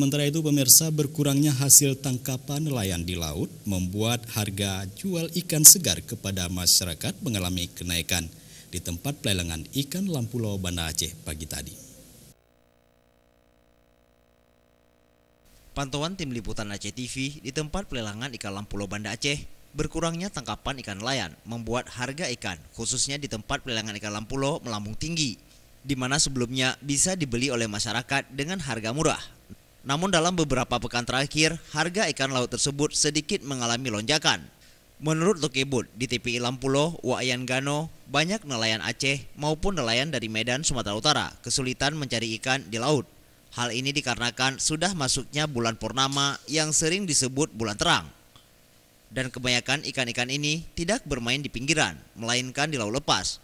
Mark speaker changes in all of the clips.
Speaker 1: Sementara itu pemirsa berkurangnya hasil tangkapan nelayan di laut membuat harga jual ikan segar kepada masyarakat mengalami kenaikan di tempat pelelangan ikan Lampu Lawa Banda Aceh pagi tadi.
Speaker 2: Pantauan tim liputan Aceh TV di tempat pelelangan ikan Lampu Lawa Banda Aceh berkurangnya tangkapan ikan nelayan membuat harga ikan khususnya di tempat pelelangan ikan Lampu Lawa melambung tinggi di mana sebelumnya bisa dibeli oleh masyarakat dengan harga murah namun dalam beberapa pekan terakhir, harga ikan laut tersebut sedikit mengalami lonjakan. Menurut Lokebut, di TPI Lampulo, Wayan Gano, banyak nelayan Aceh maupun nelayan dari Medan, Sumatera Utara kesulitan mencari ikan di laut. Hal ini dikarenakan sudah masuknya bulan purnama yang sering disebut bulan terang. Dan kebanyakan ikan-ikan ini tidak bermain di pinggiran, melainkan di laut lepas,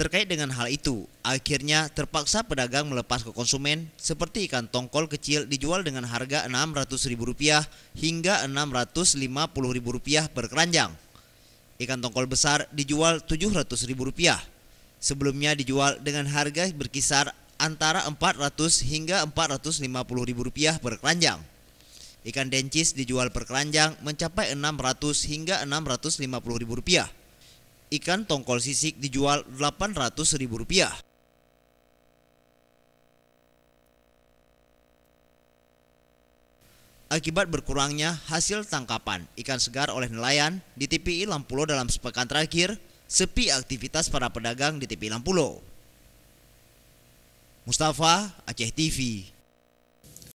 Speaker 2: Terkait dengan hal itu, akhirnya terpaksa pedagang melepas ke konsumen seperti ikan tongkol kecil dijual dengan harga Rp600.000 hingga Rp650.000 per keranjang. Ikan tongkol besar dijual Rp700.000. Sebelumnya dijual dengan harga berkisar antara Rp400 hingga Rp450.000 per keranjang. Ikan dencis dijual per keranjang mencapai Rp600 hingga Rp650.000 ikan tongkol sisik dijual Rp800.000. Akibat berkurangnya hasil tangkapan ikan segar oleh nelayan di TPI Lampulo dalam sepekan terakhir, sepi aktivitas para pedagang di TPI Lampulo. Mustafa, Aceh TV.